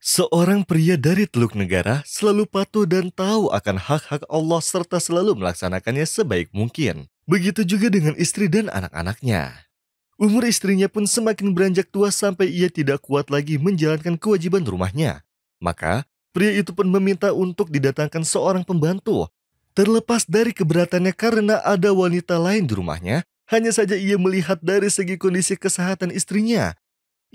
Seorang pria dari Teluk Negara selalu patuh dan tahu akan hak-hak Allah serta selalu melaksanakannya sebaik mungkin. Begitu juga dengan istri dan anak-anaknya. Umur istrinya pun semakin beranjak tua sampai ia tidak kuat lagi menjalankan kewajiban rumahnya. Maka, pria itu pun meminta untuk didatangkan seorang pembantu. Terlepas dari keberatannya karena ada wanita lain di rumahnya, hanya saja ia melihat dari segi kondisi kesehatan istrinya.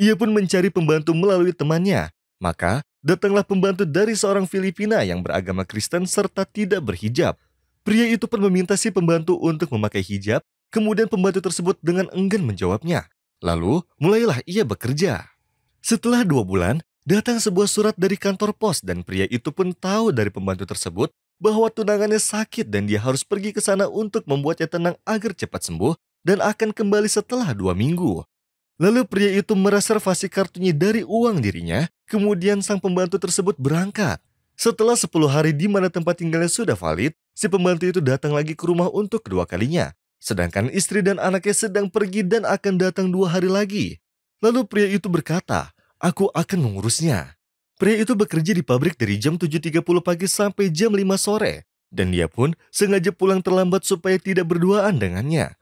Ia pun mencari pembantu melalui temannya, maka, datanglah pembantu dari seorang Filipina yang beragama Kristen serta tidak berhijab. Pria itu pun meminta si pembantu untuk memakai hijab, kemudian pembantu tersebut dengan enggan menjawabnya. Lalu, mulailah ia bekerja. Setelah dua bulan, datang sebuah surat dari kantor pos dan pria itu pun tahu dari pembantu tersebut bahwa tunangannya sakit dan dia harus pergi ke sana untuk membuatnya tenang agar cepat sembuh dan akan kembali setelah dua minggu. Lalu pria itu mereservasi kartunya dari uang dirinya, kemudian sang pembantu tersebut berangkat. Setelah 10 hari di mana tempat tinggalnya sudah valid, si pembantu itu datang lagi ke rumah untuk kedua kalinya. Sedangkan istri dan anaknya sedang pergi dan akan datang dua hari lagi. Lalu pria itu berkata, aku akan mengurusnya. Pria itu bekerja di pabrik dari jam 7.30 pagi sampai jam 5 sore. Dan dia pun sengaja pulang terlambat supaya tidak berduaan dengannya.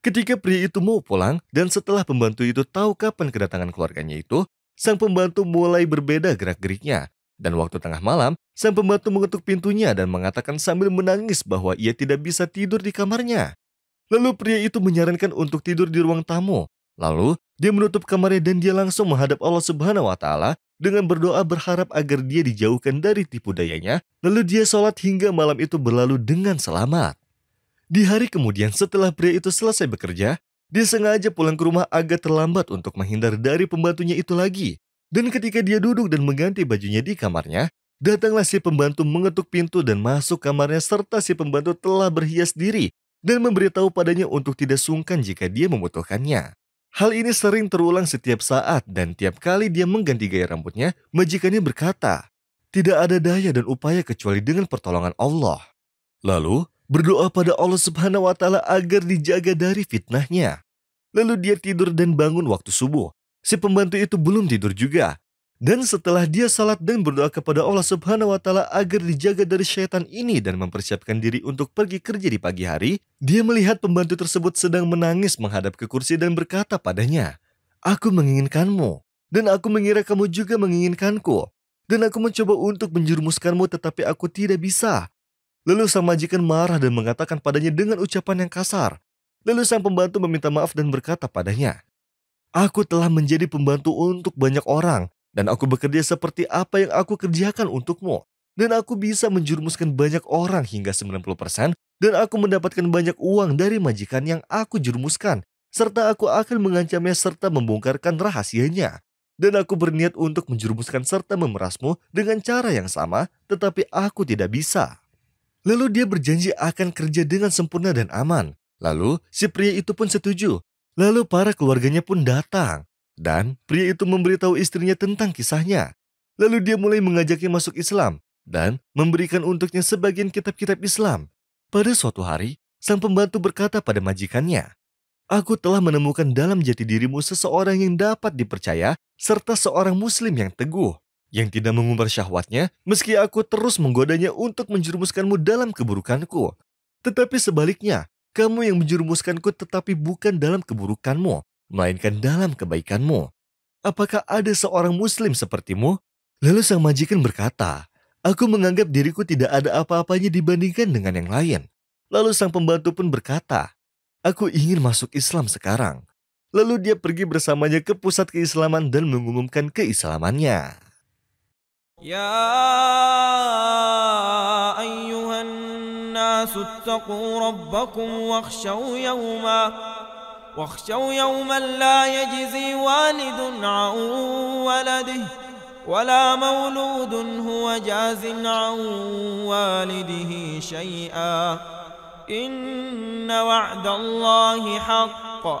Ketika pria itu mau pulang dan setelah pembantu itu tahu kapan kedatangan keluarganya itu, sang pembantu mulai berbeda gerak-geriknya. Dan waktu tengah malam, sang pembantu mengetuk pintunya dan mengatakan sambil menangis bahwa ia tidak bisa tidur di kamarnya. Lalu pria itu menyarankan untuk tidur di ruang tamu. Lalu, dia menutup kamarnya dan dia langsung menghadap Allah Subhanahu wa taala dengan berdoa berharap agar dia dijauhkan dari tipu dayanya. Lalu dia sholat hingga malam itu berlalu dengan selamat. Di hari kemudian setelah pria itu selesai bekerja, dia sengaja pulang ke rumah agak terlambat untuk menghindar dari pembantunya itu lagi. Dan ketika dia duduk dan mengganti bajunya di kamarnya, datanglah si pembantu mengetuk pintu dan masuk kamarnya serta si pembantu telah berhias diri dan memberitahu padanya untuk tidak sungkan jika dia membutuhkannya. Hal ini sering terulang setiap saat dan tiap kali dia mengganti gaya rambutnya, majikannya berkata, tidak ada daya dan upaya kecuali dengan pertolongan Allah. Lalu, berdoa pada Allah Subhanahu wa Ta'ala agar dijaga dari fitnahnya. Lalu dia tidur dan bangun waktu subuh. Si pembantu itu belum tidur juga. Dan setelah dia salat dan berdoa kepada Allah Subhanahu wa taala agar dijaga dari syaitan ini dan mempersiapkan diri untuk pergi kerja di pagi hari, dia melihat pembantu tersebut sedang menangis menghadap ke kursi dan berkata padanya, "Aku menginginkanmu dan aku mengira kamu juga menginginkanku. Dan aku mencoba untuk menjerumuskanmu tetapi aku tidak bisa. Lalu sang majikan marah dan mengatakan padanya dengan ucapan yang kasar. Lalu sang pembantu meminta maaf dan berkata padanya, Aku telah menjadi pembantu untuk banyak orang, dan aku bekerja seperti apa yang aku kerjakan untukmu. Dan aku bisa menjurumuskan banyak orang hingga 90%, dan aku mendapatkan banyak uang dari majikan yang aku jurumuskan, serta aku akan mengancamnya serta membongkarkan rahasianya. Dan aku berniat untuk menjurumuskan serta memerasmu dengan cara yang sama, tetapi aku tidak bisa. Lalu dia berjanji akan kerja dengan sempurna dan aman. Lalu si pria itu pun setuju. Lalu para keluarganya pun datang. Dan pria itu memberitahu istrinya tentang kisahnya. Lalu dia mulai mengajaknya masuk Islam dan memberikan untuknya sebagian kitab-kitab Islam. Pada suatu hari, sang pembantu berkata pada majikannya, Aku telah menemukan dalam jati dirimu seseorang yang dapat dipercaya serta seorang muslim yang teguh yang tidak mengumbar syahwatnya, meski aku terus menggodanya untuk menjerumuskanmu dalam keburukanku. Tetapi sebaliknya, kamu yang menjerumuskanku tetapi bukan dalam keburukanmu, melainkan dalam kebaikanmu. Apakah ada seorang muslim sepertimu? Lalu sang majikan berkata, Aku menganggap diriku tidak ada apa-apanya dibandingkan dengan yang lain. Lalu sang pembantu pun berkata, Aku ingin masuk Islam sekarang. Lalu dia pergi bersamanya ke pusat keislaman dan mengumumkan keislamannya. يا أيها الناس اتقوا ربكم واخشوا يوما واخشوا يوما لا يجزي والد عن ولده ولا مولود هو جاز عن والده شيئا إن وعد الله حق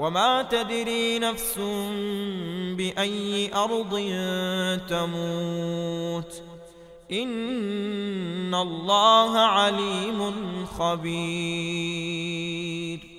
وما تدري نفس بأي أرض تموت إن الله عليم خبير